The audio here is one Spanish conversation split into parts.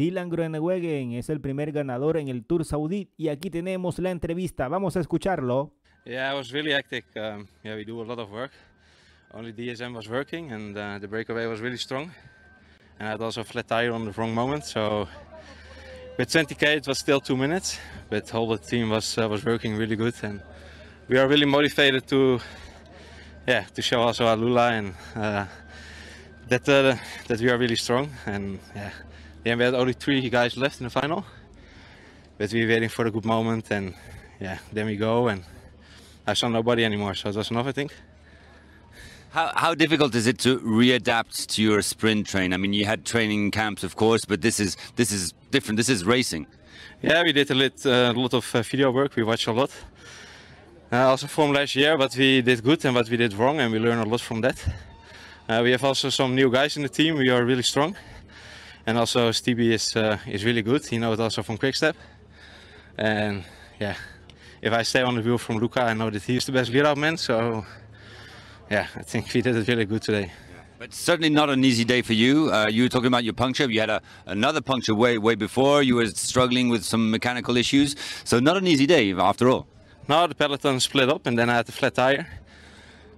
Dylan Groenewegen es el primer ganador en el Tour Saudí y aquí tenemos la entrevista. Vamos a escucharlo. Yeah, it was really hectic. Um, yeah, we do a lot of work. Only DSM was working and uh, the breakaway was really strong. And I had also flat tire on the wrong moment, so with 20k it was still two minutes. But the team was uh, was working really good and we are really motivated to yeah to show also Alula and uh, that that we are really strong and yeah yeah, we had only three guys left in the final. But we were waiting for a good moment and yeah, then we go and I saw nobody anymore, so it was enough, I think. How, how difficult is it to readapt to your sprint train? I mean, you had training camps, of course, but this is this is different. This is racing. Yeah, we did a lit, uh, lot of uh, video work. We watched a lot. Uh, also from last year, what we did good and what we did wrong, and we learned a lot from that. Uh, we have also some new guys in the team. We are really strong. And also Stevie is, uh, is really good. He knows also from Quickstep. And yeah, if I stay on the wheel from Luca, I know that he is the best lead-out man. So yeah, I think he did it really good today. But certainly not an easy day for you. Uh, you were talking about your puncture. You had a, another puncture way way before. You were struggling with some mechanical issues. So not an easy day after all. No, the peloton split up and then I had a flat tire.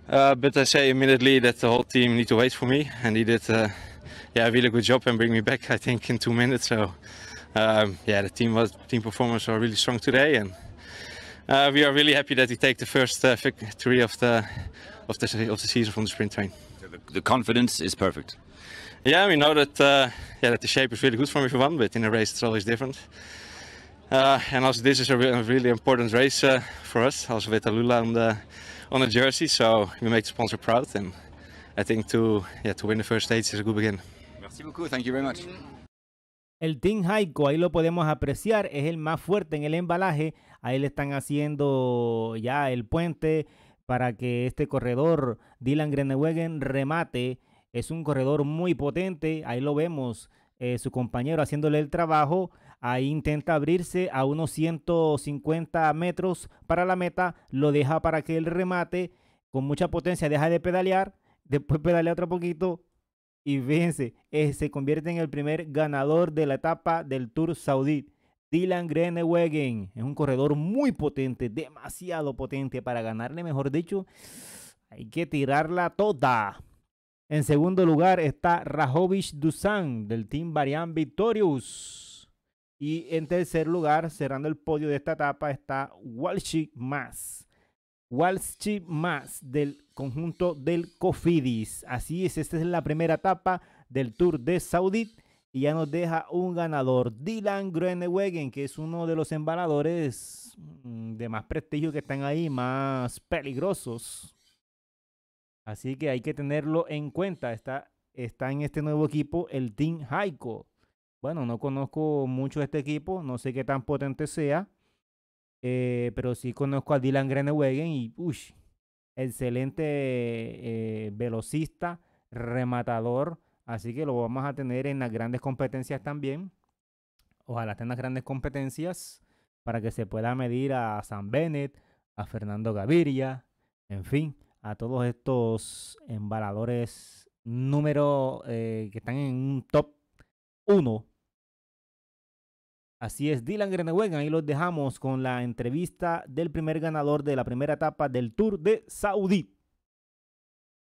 Uh, but I say immediately that the whole team need to wait for me, and he did, uh, yeah, a really good job and bring me back. I think in two minutes. So, um, yeah, the team was team performance are really strong today, and uh, we are really happy that he take the first uh, victory of the of the of the season from the sprint train. the, confidence is perfect. Yeah, we know that uh, yeah that the shape is really good for everyone, but in a race it's always different. and also this is a, re a really important race eh, for us, also with Alula on the, on the jersey, so we make the sponsor proud and I think to, yeah, to win the first stage is a good begin. Merci beaucoup, thank you very much. El Team Heiko, ahí lo podemos apreciar, es el más fuerte en el embalaje. Ahí le están haciendo ya el puente para que este corredor Dylan Grenewegen remate. Es un corredor muy potente, ahí lo vemos eh, su compañero haciéndole el trabajo. Ahí intenta abrirse a unos 150 metros para la meta, lo deja para que él remate con mucha potencia, deja de pedalear, después pedalea otro poquito y fíjense, eh, se convierte en el primer ganador de la etapa del Tour Saudí. Dylan Grenewegen es un corredor muy potente, demasiado potente para ganarle, mejor dicho, hay que tirarla toda. En segundo lugar está Rajovic Dusan del Team Varian Victorious. Y en tercer lugar, cerrando el podio de esta etapa, está Walshi Mas. Walshi Mas del conjunto del Cofidis. Así es, esta es la primera etapa del Tour de Saudit. Y ya nos deja un ganador, Dylan Groenewegen, que es uno de los embaladores mm, de más prestigio que están ahí, más peligrosos Así que hay que tenerlo en cuenta. Está, está en este nuevo equipo el Team Haiko. Bueno, no conozco mucho este equipo, no sé qué tan potente sea, eh, pero sí conozco a Dylan Grenewegen y, uy, excelente eh, velocista, rematador, así que lo vamos a tener en las grandes competencias también. Ojalá estén las grandes competencias para que se pueda medir a San Bennett, a Fernando Gaviria, en fin, a todos estos embaladores número eh, que están en un top 1. Así es, Dylan Grenewegan, Ahí los dejamos con la entrevista del primer ganador de la primera etapa del Tour de Saudí.